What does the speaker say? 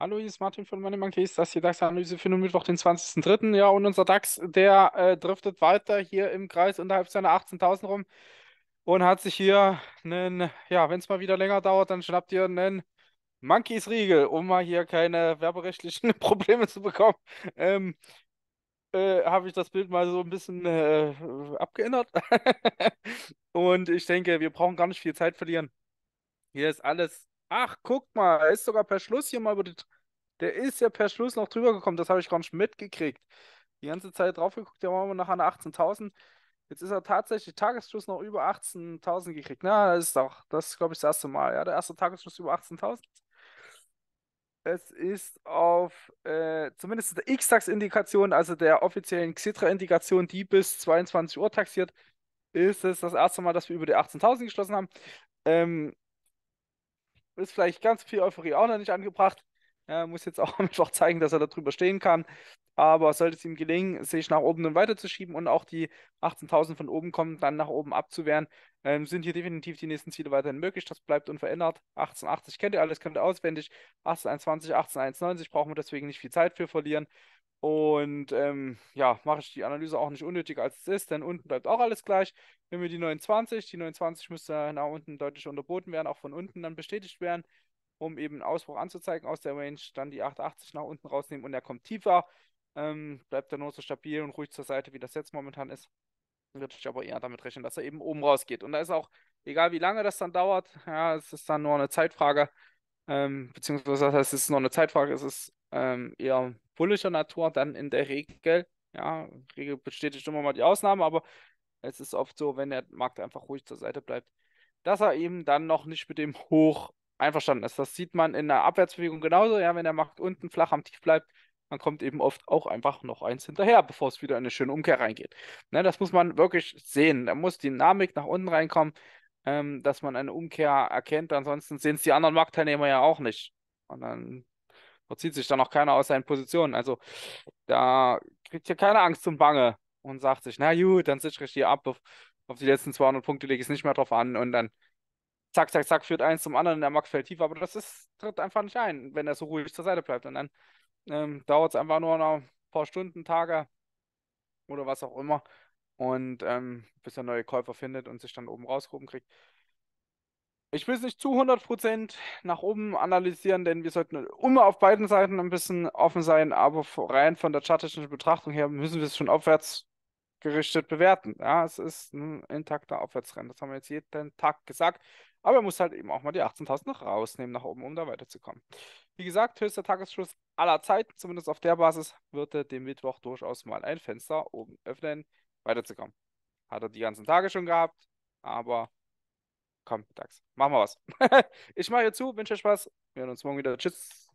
Hallo, hier ist Martin von Money Monkeys. Das ist die DAX-Analyse für den Mittwoch, den 20.03. Ja, und unser DAX, der äh, driftet weiter hier im Kreis unterhalb seiner 18.000 rum und hat sich hier einen, ja, wenn es mal wieder länger dauert, dann schnappt ihr einen Monkeys-Riegel, um mal hier keine werberechtlichen Probleme zu bekommen. Ähm, äh, habe ich das Bild mal so ein bisschen äh, abgeändert. und ich denke, wir brauchen gar nicht viel Zeit verlieren. Hier ist alles Ach, guck mal, er ist sogar per Schluss hier mal über die. Der ist ja per Schluss noch drüber gekommen, das habe ich gar nicht mitgekriegt. Die ganze Zeit drauf geguckt, der war immer nachher 18.000. Jetzt ist er tatsächlich Tagesschluss noch über 18.000 gekriegt. Na, das ist auch, das ist, glaube ich, das erste Mal. Ja, der erste Tagesschluss über 18.000. Es ist auf äh, zumindest der X-Tax-Indikation, also der offiziellen Xitra-Indikation, die bis 22 Uhr taxiert, ist es das erste Mal, dass wir über die 18.000 geschlossen haben. Ähm, ist vielleicht ganz viel Euphorie auch noch nicht angebracht. Er muss jetzt auch am zeigen, dass er darüber stehen kann. Aber sollte es ihm gelingen, sich nach oben dann weiterzuschieben und auch die 18.000 von oben kommen, dann nach oben abzuwehren, ähm, sind hier definitiv die nächsten Ziele weiterhin möglich. Das bleibt unverändert. 1880 kennt ihr alles, kennt ihr auswendig. 1821, 1891 brauchen wir deswegen nicht viel Zeit für verlieren. Und ähm, ja, mache ich die Analyse auch nicht unnötig, als es ist, denn unten bleibt auch alles gleich. Wenn wir die 29, die 29 müsste nach unten deutlich unterboten werden, auch von unten dann bestätigt werden, um eben einen Ausbruch anzuzeigen aus der Range, dann die 880 nach unten rausnehmen und er kommt tiefer. Ähm, bleibt er nur so stabil und ruhig zur Seite, wie das jetzt momentan ist, würde ich aber eher damit rechnen, dass er eben oben rausgeht. Und da ist auch, egal wie lange das dann dauert, ja, es ist dann nur eine Zeitfrage, ähm, beziehungsweise das heißt, es ist nur eine Zeitfrage, es ist ähm, eher bullischer Natur dann in der Regel. Ja, Regel bestätigt immer mal die Ausnahme, aber es ist oft so, wenn der Markt einfach ruhig zur Seite bleibt, dass er eben dann noch nicht mit dem Hoch einverstanden ist. Das sieht man in der Abwärtsbewegung genauso. Ja, wenn der Markt unten flach am Tief bleibt, dann kommt eben oft auch einfach noch eins hinterher, bevor es wieder eine schöne Umkehr reingeht. Ne, das muss man wirklich sehen. Da muss Dynamik nach unten reinkommen, ähm, dass man eine Umkehr erkennt. Ansonsten sehen es die anderen Marktteilnehmer ja auch nicht. Und dann verzieht sich dann auch keiner aus seinen Positionen. Also da kriegt hier keine Angst und Bange und sagt sich, na gut, dann sichere ich hier ab, auf, auf die letzten 200 Punkte lege ich es nicht mehr drauf an und dann zack, zack, zack, führt eins zum anderen der Markt fällt tief. Aber das ist, tritt einfach nicht ein, wenn er so ruhig zur Seite bleibt. Und dann ähm, Dauert es einfach nur noch ein paar Stunden, Tage oder was auch immer. Und ähm, bis er neue Käufer findet und sich dann oben rausgehoben kriegt. Ich will es nicht zu 100% nach oben analysieren, denn wir sollten immer auf beiden Seiten ein bisschen offen sein, aber rein von der charttechnischen Betrachtung her müssen wir es schon aufwärts gerichtet bewerten. Ja, es ist ein intakter Aufwärtstrend. Das haben wir jetzt jeden Tag gesagt. Aber er muss halt eben auch mal die 18.000 noch rausnehmen nach oben, um da weiterzukommen. Wie gesagt, höchster Tagesschluss aller Zeiten, zumindest auf der Basis, wird er den Mittwoch durchaus mal ein Fenster oben öffnen, weiterzukommen. Hat er die ganzen Tage schon gehabt, aber komm, DAX, machen wir was. ich mache hier zu, wünsche euch Spaß. Wir hören uns morgen wieder. Tschüss.